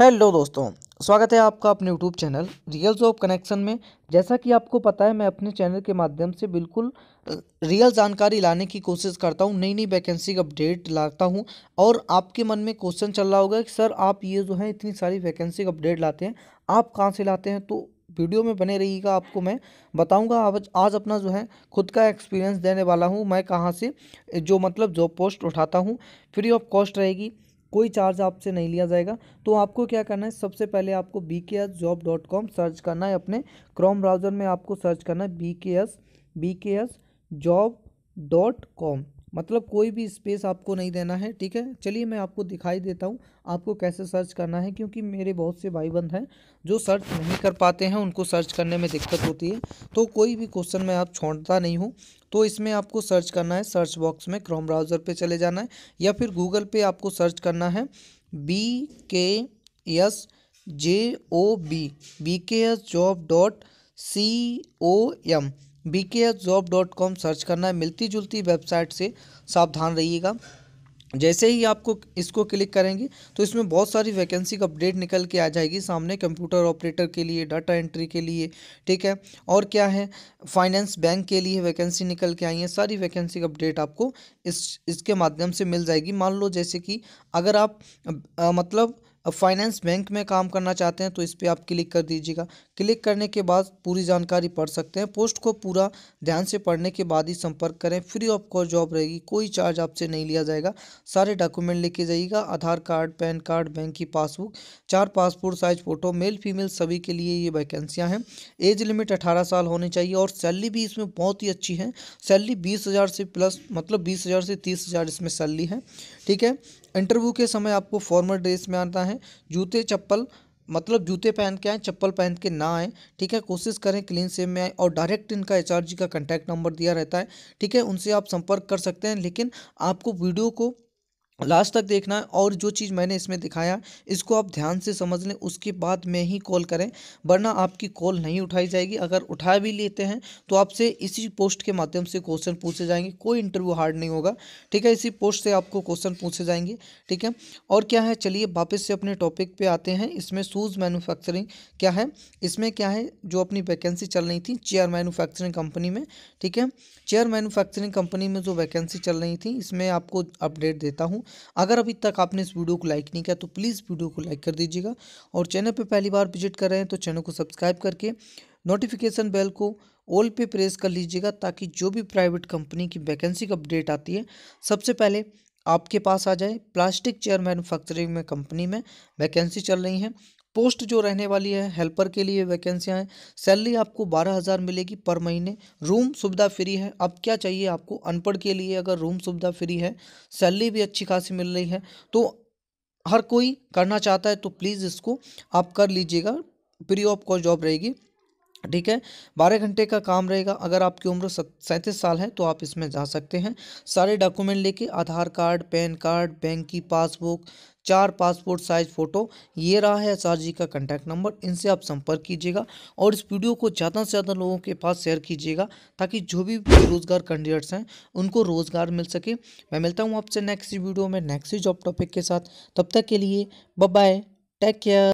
hello दोस्तों स्वागत है आपका अपने YouTube channel reels of connection में जैसा कि आपको पता है मैं अपने चैनल के माध्यम से बिल्कुल रियल जानकारी लाने की कोशिश करता हूँ नई नई वैकेंसी का अपडेट लाता हूँ और आपके मन में क्वेश्चन चल रहा होगा कि सर आप ये जो है इतनी सारी वैकेंसी का अपडेट लाते हैं आप कहाँ से लाते हैं तो वीडियो में बने रहिएगा आपको मैं बताऊंगा आज आज अपना जो है खुद का एक्सपीरियंस देने वाला हूँ मैं कहाँ से जो मतलब जॉब पोस्ट उठाता हूँ फ्री ऑफ कॉस्ट रहेगी कोई चार्ज आपसे नहीं लिया जाएगा तो आपको क्या करना है सबसे पहले आपको B K S job dot com search करना है अपने क्रोम ब्राउज़र में आपको सर्च करना है B K S B K S job dot com मतलब कोई भी स्पेस आपको नहीं देना है ठीक है चलिए मैं आपको दिखाई देता हूँ आपको कैसे सर्च करना है क्योंकि मेरे बहुत से भाई बंद हैं जो सर्च नहीं कर पाते हैं उनको सर्च करने में दिक्कत होती है तो कोई भी क्वेश्चन मैं आप छोड़ता नहीं हूँ तो इसमें आपको सर्च करना है सर्च बॉक्स में क्रोम ब्राउज़र पर चले जाना है या फिर गूगल पर आपको सर्च करना है B K S J O B B K S job dot C O M B S job dot com search करना है मिलती जुलती वेबसाइट से सावधान रहिएगा जैसे ही आपको इसको क्लिक करेंगे तो इसमें बहुत सारी वैकेंसी का अपडेट निकल के आ जाएगी सामने कंप्यूटर ऑपरेटर के लिए डाटा एंट्री के लिए ठीक है और क्या है फाइनेंस बैंक के लिए वैकेंसी निकल के आई है सारी वैकेंसी का अपडेट आपको इस इसके माध्यम से मिल जाएगी मान लो जैसे कि अगर आप आ, मतलब अब फाइनेंस बैंक में काम करना चाहते हैं तो इस पर आप क्लिक कर दीजिएगा क्लिक करने के बाद पूरी जानकारी पढ़ सकते हैं पोस्ट को पूरा ध्यान से पढ़ने के बाद ही संपर्क करें फ्री ऑफ कॉस्ट जॉब रहेगी कोई चार्ज आपसे नहीं लिया जाएगा सारे डॉक्यूमेंट लेके जाइएगा Aadhaar card pan card bank की पासबुक चार passport size photo male female सभी के लिए ये वैकेंसियाँ हैं एज लिमिट अठारह साल होनी चाहिए और सैलरी भी इसमें बहुत ही अच्छी है सैलरी बीस हज़ार से प्लस मतलब बीस हज़ार से तीस हज़ार इसमें सैलरी है ठीक है इंटरव्यू के समय आपको फॉर्मल ड्रेस में आना है है जूते चप्पल मतलब जूते पहन के आएँ चप्पल पहन के ना आएँ ठीक है कोशिश करें क्लीन सेव में आएँ और डायरेक्ट इनका एच जी का कंटैक्ट नंबर दिया रहता है ठीक है उनसे आप संपर्क कर सकते हैं लेकिन आपको वीडियो को लास्ट तक देखना है और जो चीज़ मैंने इसमें दिखाया इसको आप ध्यान से समझ लें उसके बाद में ही कॉल करें वरना आपकी कॉल नहीं उठाई जाएगी अगर उठा भी लेते हैं तो आपसे इसी पोस्ट के माध्यम से क्वेश्चन पूछे जाएंगे कोई इंटरव्यू हार्ड नहीं होगा ठीक है इसी पोस्ट से आपको क्वेश्चन पूछे जाएंगे ठीक है और क्या है चलिए वापस से अपने टॉपिक पर आते हैं इसमें शूज़ मैनुफैक्चरिंग क्या है इसमें क्या है जो अपनी वैकेंसी चल रही थी चेयर मैनुफैक्चरिंग कंपनी में ठीक है चेयर मैनुफैक्चरिंग कंपनी में जो वैकेंसी चल रही थी इसमें आपको अपडेट देता हूँ अगर अभी तक आपने इस वीडियो को लाइक नहीं किया तो प्लीज़ वीडियो को लाइक कर दीजिएगा और चैनल पर पहली बार विजिट कर रहे हैं तो चैनल को सब्सक्राइब करके नोटिफिकेशन बेल को ऑल पे प्रेस कर लीजिएगा ताकि जो भी प्राइवेट कंपनी की वैकेंसी का अपडेट आती है सबसे पहले आपके पास आ जाए प्लास्टिक चेयर मैन्युफैक्चरिंग में कंपनी में वैकेंसी चल रही है पोस्ट जो रहने वाली है हेल्पर के लिए वैकेंसियाँ हैं सैलरी आपको बारह हज़ार मिलेगी पर महीने रूम सुविधा फ्री है अब क्या चाहिए आपको अनपढ़ के लिए अगर रूम सुविधा फ्री है सैलरी भी अच्छी खासी मिल रही है तो हर कोई करना चाहता है तो प्लीज़ इसको आप कर लीजिएगा फ्री ऑफ कॉस्ट जॉब रहेगी ठीक है बारह घंटे का काम रहेगा अगर आपकी उम्र सैंतीस साल है तो आप इसमें जा सकते हैं सारे डॉक्यूमेंट लेके Aadhaar card pan card bank की पासबुक चार पासपोर्ट साइज फ़ोटो ये रहा है एस जी का कंटैक्ट नंबर इनसे आप संपर्क कीजिएगा और इस वीडियो को ज़्यादा से ज़्यादा लोगों के पास शेयर कीजिएगा ताकि जो भी बेरोजगार कैंडिडेट्स हैं उनको रोज़गार मिल सके मैं मिलता हूँ आपसे नेक्स्ट वीडियो में नेक्स्ट जॉब टॉपिक के साथ तब तक के लिए बाय टेक केयर